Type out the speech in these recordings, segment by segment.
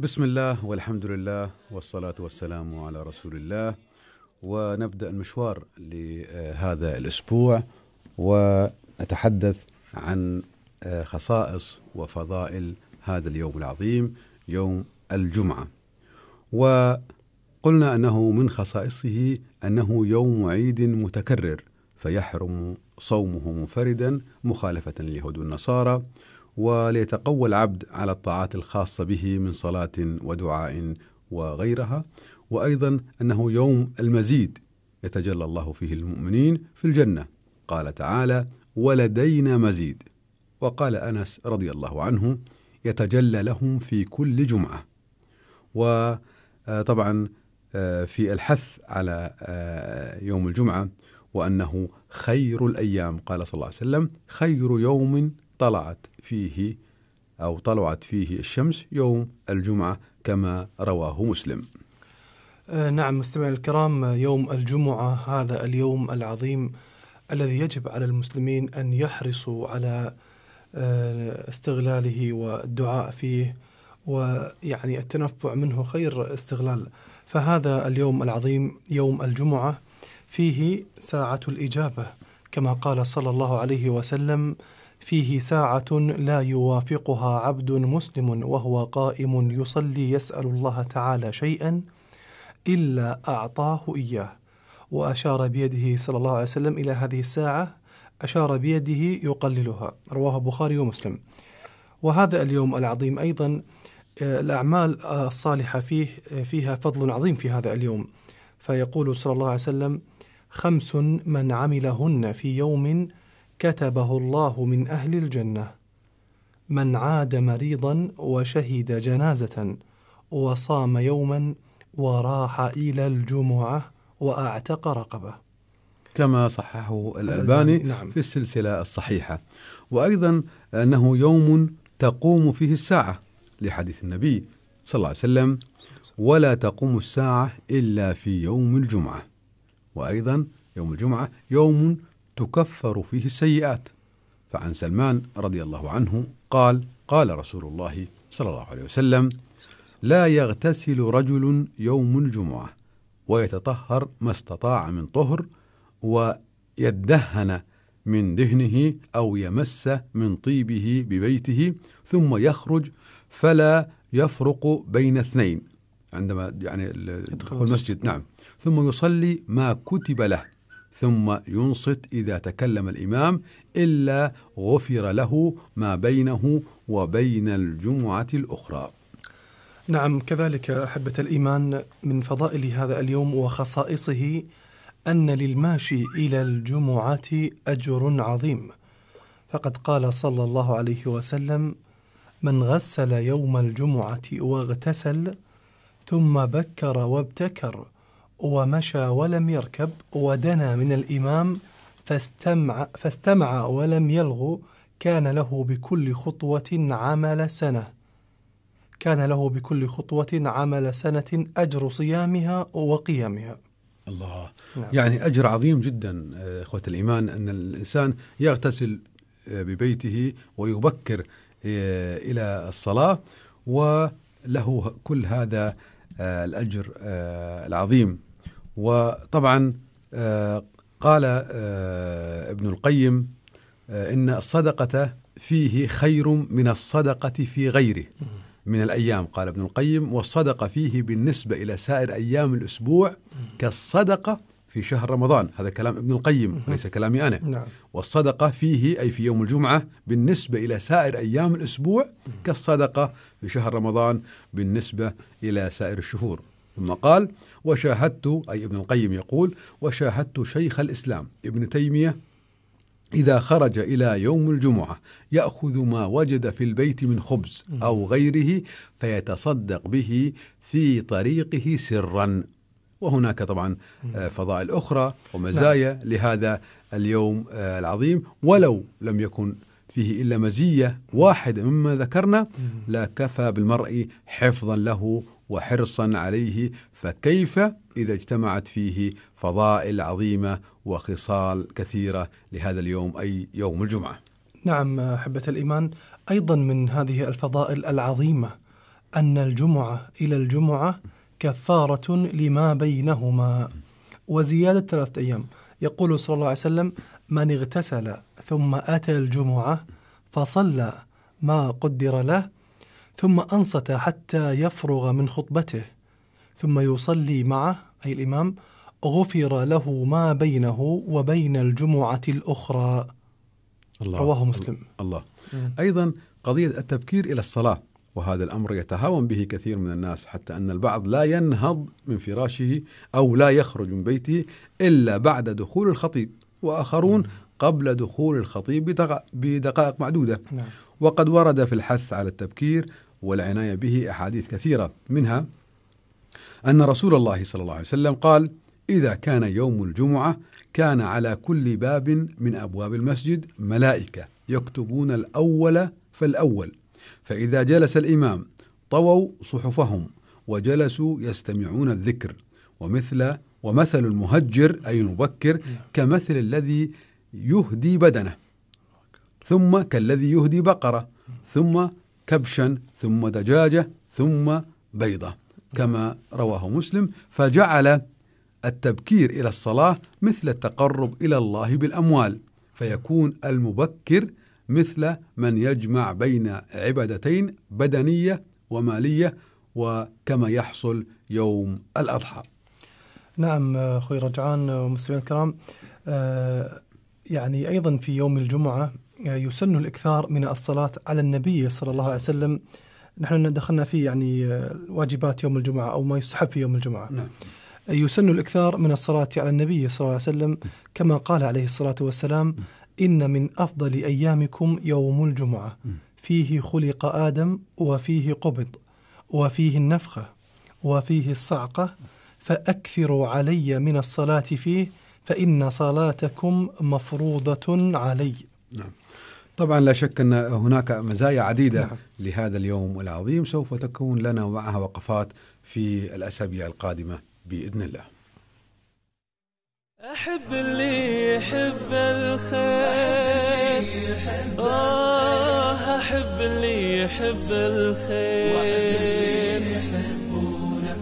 بسم الله والحمد لله والصلاة والسلام على رسول الله ونبدأ المشوار لهذا الأسبوع ونتحدث عن آه، خصائص وفضائل هذا اليوم العظيم يوم الجمعة وقلنا أنه من خصائصه أنه يوم عيد متكرر فيحرم صومه منفردا مخالفة اليهود والنصارى وليتقوى العبد على الطاعات الخاصة به من صلاة ودعاء وغيرها وأيضا أنه يوم المزيد يتجلى الله فيه المؤمنين في الجنة قال تعالى ولدينا مزيد وقال أنس رضي الله عنه يتجلى لهم في كل جمعة وطبعا آه، في الحث على آه، يوم الجمعة وأنه خير الأيام قال صلى الله عليه وسلم خير يوم طلعت فيه أو طلعت فيه الشمس يوم الجمعة كما رواه مسلم آه، نعم مستمعي الكرام يوم الجمعة هذا اليوم العظيم الذي يجب على المسلمين أن يحرصوا على آه، استغلاله والدعاء فيه ويعني التنفع منه خير استغلال فهذا اليوم العظيم يوم الجمعة فيه ساعة الإجابة كما قال صلى الله عليه وسلم فيه ساعة لا يوافقها عبد مسلم وهو قائم يصلي يسأل الله تعالى شيئا إلا أعطاه إياه وأشار بيده صلى الله عليه وسلم إلى هذه الساعة أشار بيده يقللها رواه البخاري ومسلم وهذا اليوم العظيم أيضا آه، الأعمال الصالحة فيه آه، فيها فضل عظيم في هذا اليوم فيقول صلى الله عليه وسلم خمس من عملهن في يوم كتبه الله من أهل الجنة من عاد مريضا وشهد جنازة وصام يوما وراح إلى الجمعة وأعتق رقبة كما صححه الألباني نعم. في السلسلة الصحيحة وأيضا أنه يوم تقوم فيه الساعة لحديث النبي صلى الله عليه وسلم ولا تقوم الساعة إلا في يوم الجمعة وأيضا يوم الجمعة يوم تكفر فيه السيئات فعن سلمان رضي الله عنه قال قال رسول الله صلى الله عليه وسلم لا يغتسل رجل يوم الجمعه ويتطهر ما استطاع من طهر ويدهن من دهنه او يمس من طيبه ببيته ثم يخرج فلا يفرق بين اثنين عندما يعني يدخل المسجد نعم ثم يصلي ما كتب له ثم ينصت إذا تكلم الإمام إلا غفر له ما بينه وبين الجمعة الأخرى نعم كذلك أحبة الإيمان من فضائل هذا اليوم وخصائصه أن للماشي إلى الجمعة أجر عظيم فقد قال صلى الله عليه وسلم من غسل يوم الجمعة واغتسل ثم بكر وابتكر ومشى ولم يركب ودنا من الإمام فاستمع, فاستمع ولم يلغو كان له بكل خطوة عمل سنة كان له بكل خطوة عمل سنة أجر صيامها وقيامها الله نعم. يعني أجر عظيم جدا آه، إخوة الإيمان أن الإنسان يغتسل آه، ببيته ويبكر آه، إلى الصلاة وله كل هذا الأجر العظيم وطبعا آه، قال آه، ابن القيم آه، إن الصدقة فيه خير من الصدقة في غيره من الأيام قال ابن القيم والصدقة فيه بالنسبة إلى سائر أيام الأسبوع كالصدقة في شهر رمضان هذا كلام ابن القيم وليس كلامي أنا نعم. والصدقة فيه أي في يوم الجمعة بالنسبة إلى سائر أيام الأسبوع كالصدقة في شهر رمضان بالنسبة إلى سائر الشهور ثم قال وشاهدت أي ابن القيم يقول وشاهدت شيخ الإسلام ابن تيمية إذا خرج إلى يوم الجمعة يأخذ ما وجد في البيت من خبز أو غيره فيتصدق به في طريقه سرا وهناك طبعا آه، فضائل أخرى ومزايا نعم. لهذا اليوم آه، العظيم ولو لم يكن فيه إلا مزية واحدة مما ذكرنا لكفى بالمرء حفظا له وحرصا عليه فكيف اذا اجتمعت فيه فضائل عظيمه وخصال كثيره لهذا اليوم اي يوم الجمعه. نعم احبه الايمان ايضا من هذه الفضائل العظيمه ان الجمعه الى الجمعه كفاره لما بينهما وزياده ثلاثه ايام. يقول صلى الله عليه وسلم: من اغتسل ثم اتى الجمعه فصلى ما قدر له ثم أنصت حتى يفرغ من خطبته ثم يصلي معه أي الإمام غفر له ما بينه وبين الجمعة الأخرى الله رواه مسلم الله أيضا قضية التبكير إلى الصلاة وهذا الأمر يتهاون به كثير من الناس حتى أن البعض لا ينهض من فراشه أو لا يخرج من بيته إلا بعد دخول الخطيب وآخرون قبل دخول الخطيب بدقائق معدودة نعم. وقد ورد في الحث على التبكير والعناية به أحاديث كثيرة منها أن رسول الله صلى الله عليه وسلم قال إذا كان يوم الجمعة كان على كل باب من أبواب المسجد ملائكة يكتبون الأول فالأول فإذا جلس الإمام طووا صحفهم وجلسوا يستمعون الذكر ومثل ومثل المهجر أي المبكر نعم. كمثل الذي يهدي بدنه ثم كالذي يهدي بقرة ثم كبشا ثم دجاجة ثم بيضة كما رواه مسلم فجعل التبكير إلى الصلاة مثل التقرب إلى الله بالأموال فيكون المبكر مثل من يجمع بين عبادتين بدنية ومالية وكما يحصل يوم الأضحى نعم أخوي رجعان ومسلمين الكرام آه، يعني أيضا في يوم الجمعة يسن الإكثار من الصلاة على النبي صلى الله عليه وسلم نحن دخلنا في يعني واجبات يوم الجمعة أو ما يستحب في يوم الجمعة نعم. يسن الإكثار من الصلاة على النبي صلى الله عليه وسلم كما قال عليه الصلاة والسلام إن من أفضل أيامكم يوم الجمعة فيه خلق آدم وفيه قبض وفيه النفخة وفيه الصعقة فأكثروا علي من الصلاة فيه فإن صلاتكم مفروضة علي نعم طبعا لا شك ان هناك مزايا عديده نعم. لهذا اليوم العظيم سوف تكون لنا معها وقفات في الاسابيع القادمه باذن الله. احب اللي يحب الخير آه، احب اللي يحب الخير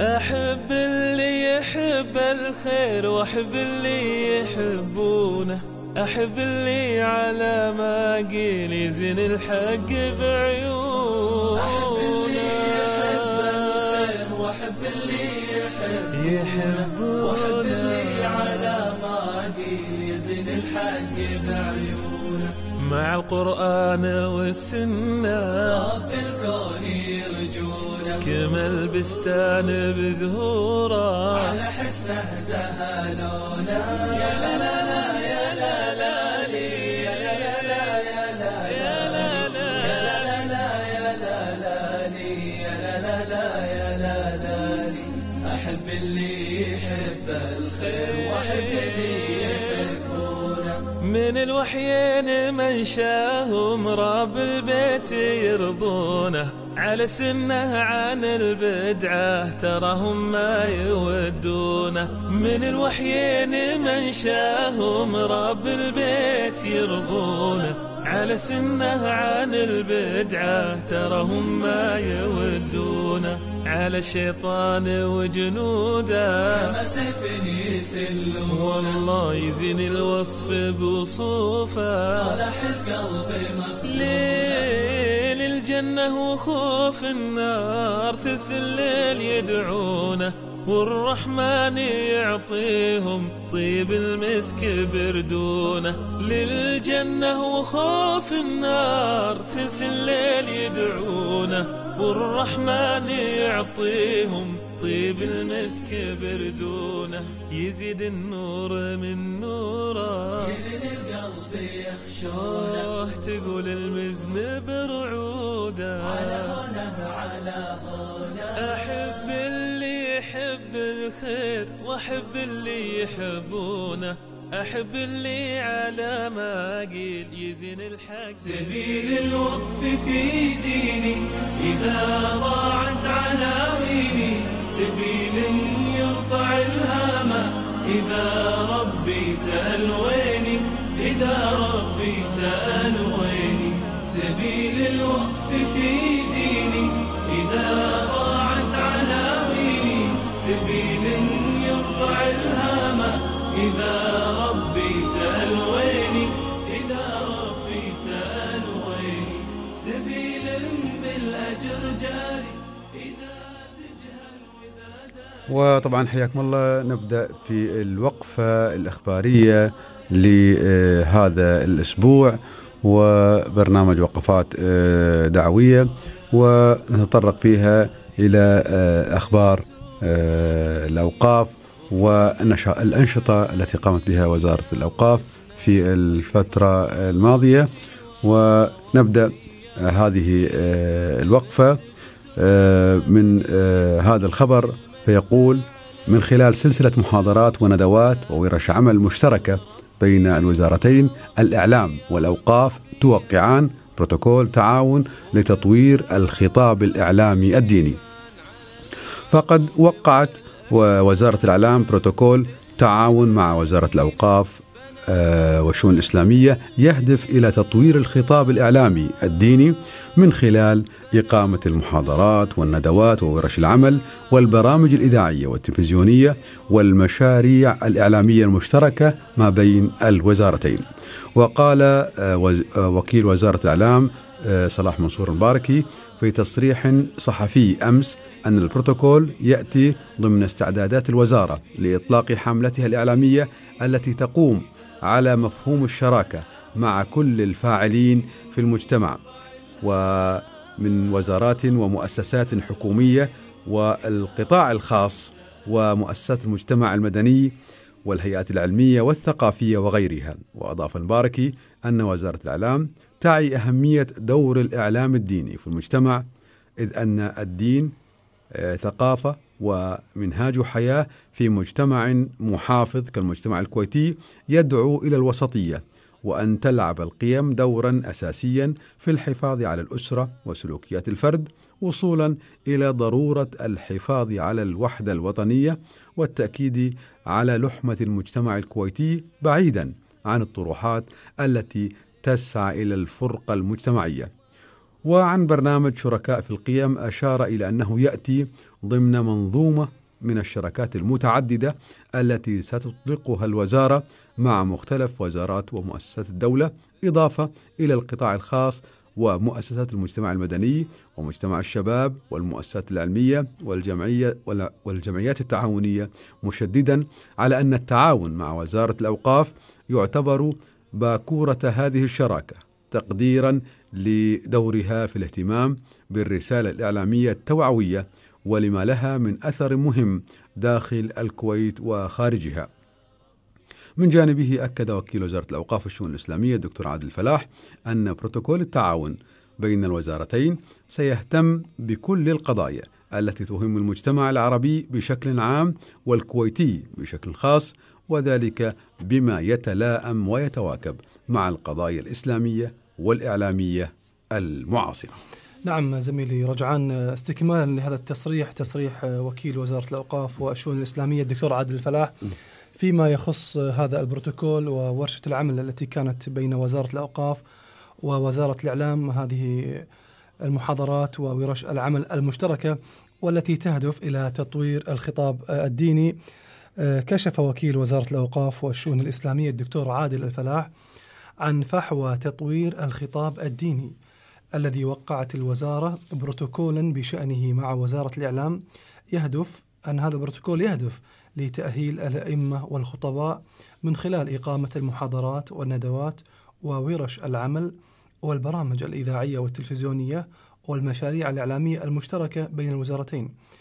احب اللي يحب الخير واحب اللي يحبونه أحب اللي على ما قيل يزن الحق بعيونه أحب اللي يحب الخير وأحب اللي يحب يحب وأحب اللي على ما قيل يزن الحق بعيونه مع القرآن والسنة رب الكون يرجونا كما البستان بزهوره على حسنه زهلونا يا لا لا من الوحيين من شاهم رب البيت يرضونه على سنه عن البدعة تراهم ما يودونه من الوحيين من شاهم رب البيت يرضونه على سنه عن البدعة تراهم ما يودونه على الشيطان وجنوده كما سيف يسل والله يزين الوصف بوصوفه صلاح القلب مخزونه الجنة وخوف النار في الليل يدعونه والرحمن يعطيهم طيب المسك بردونه للجنة وخوف النار في الليل يدعونه والرحمن يعطيهم طيب المسك بردونه يزيد النور من نوره يذن القلب يخشونه تقول المزن برعوده على هونه على هونه أحب اللي يحب الخير وأحب اللي يحبونه أحب اللي على ما قيل يزن الحق سبيل الوقف في ديني إذا ضاعت عناويني سبيل يرفع الهامة إذا ربي سأل ويني إذا ربي سأل ويني سبيل الوقف في وطبعا حياكم الله نبدا في الوقفه الاخباريه لهذا الاسبوع وبرنامج وقفات آه، دعويه ونتطرق فيها الى آه، اخبار آه، الاوقاف والانشطه التي قامت بها وزاره الاوقاف في الفتره الماضيه ونبدا هذه الوقفه من هذا الخبر فيقول من خلال سلسلة محاضرات وندوات وورش عمل مشتركة بين الوزارتين الإعلام والأوقاف توقعان بروتوكول تعاون لتطوير الخطاب الإعلامي الديني فقد وقعت وزارة الإعلام بروتوكول تعاون مع وزارة الأوقاف آه، والشؤون الإسلامية يهدف إلى تطوير الخطاب الإعلامي الديني من خلال إقامة المحاضرات والندوات وورش العمل والبرامج الإذاعية والتلفزيونية والمشاريع الإعلامية المشتركة ما بين الوزارتين وقال آه، آه، وكيل وزارة الإعلام صلاح منصور المباركي في تصريح صحفي امس ان البروتوكول ياتي ضمن استعدادات الوزاره لاطلاق حملتها الاعلاميه التي تقوم على مفهوم الشراكه مع كل الفاعلين في المجتمع ومن وزارات ومؤسسات حكوميه والقطاع الخاص ومؤسسات المجتمع المدني والهيئات العلميه والثقافيه وغيرها واضاف المباركي ان وزاره الاعلام تعي اهميه دور الاعلام الديني في المجتمع اذ ان الدين آه، ثقافه ومنهاج حياه في مجتمع محافظ كالمجتمع الكويتي يدعو الى الوسطيه وان تلعب القيم دورا اساسيا في الحفاظ على الاسره وسلوكيات الفرد وصولا الى ضروره الحفاظ على الوحده الوطنيه والتاكيد على لحمه المجتمع الكويتي بعيدا عن الطروحات التي تسعى الى الفرقه المجتمعيه وعن برنامج شركاء في القيم أشار إلى أنه يأتي ضمن منظومة من الشراكات المتعددة التي ستطلقها الوزارة مع مختلف وزارات ومؤسسات الدولة إضافة إلى القطاع الخاص ومؤسسات المجتمع المدني ومجتمع الشباب والمؤسسات العلمية والجمعية والجمعيات التعاونية مشددا على أن التعاون مع وزارة الأوقاف يعتبر باكورة هذه الشراكة تقديرا لدورها في الاهتمام بالرسالة الإعلامية التوعوية ولما لها من أثر مهم داخل الكويت وخارجها من جانبه أكد وكيل وزارة الأوقاف والشؤون الإسلامية الدكتور عادل فلاح أن بروتوكول التعاون بين الوزارتين سيهتم بكل القضايا التي تهم المجتمع العربي بشكل عام والكويتي بشكل خاص وذلك بما يتلاءم ويتواكب مع القضايا الإسلامية والإعلامية المعاصرة نعم زميلي رجعان استكمالا لهذا التصريح تصريح وكيل وزارة الأوقاف والشؤون الإسلامية الدكتور عادل الفلاح فيما يخص هذا البروتوكول وورشة العمل التي كانت بين وزارة الأوقاف ووزارة الإعلام هذه المحاضرات وورش العمل المشتركة والتي تهدف إلى تطوير الخطاب الديني آه، كشف وكيل وزارة الأوقاف والشؤون الإسلامية الدكتور عادل الفلاح عن فحوى تطوير الخطاب الديني الذي وقعت الوزارة بروتوكولا بشأنه مع وزارة الإعلام يهدف أن هذا البروتوكول يهدف لتأهيل الأئمة والخطباء من خلال إقامة المحاضرات والندوات وورش العمل والبرامج الإذاعية والتلفزيونية والمشاريع الإعلامية المشتركة بين الوزارتين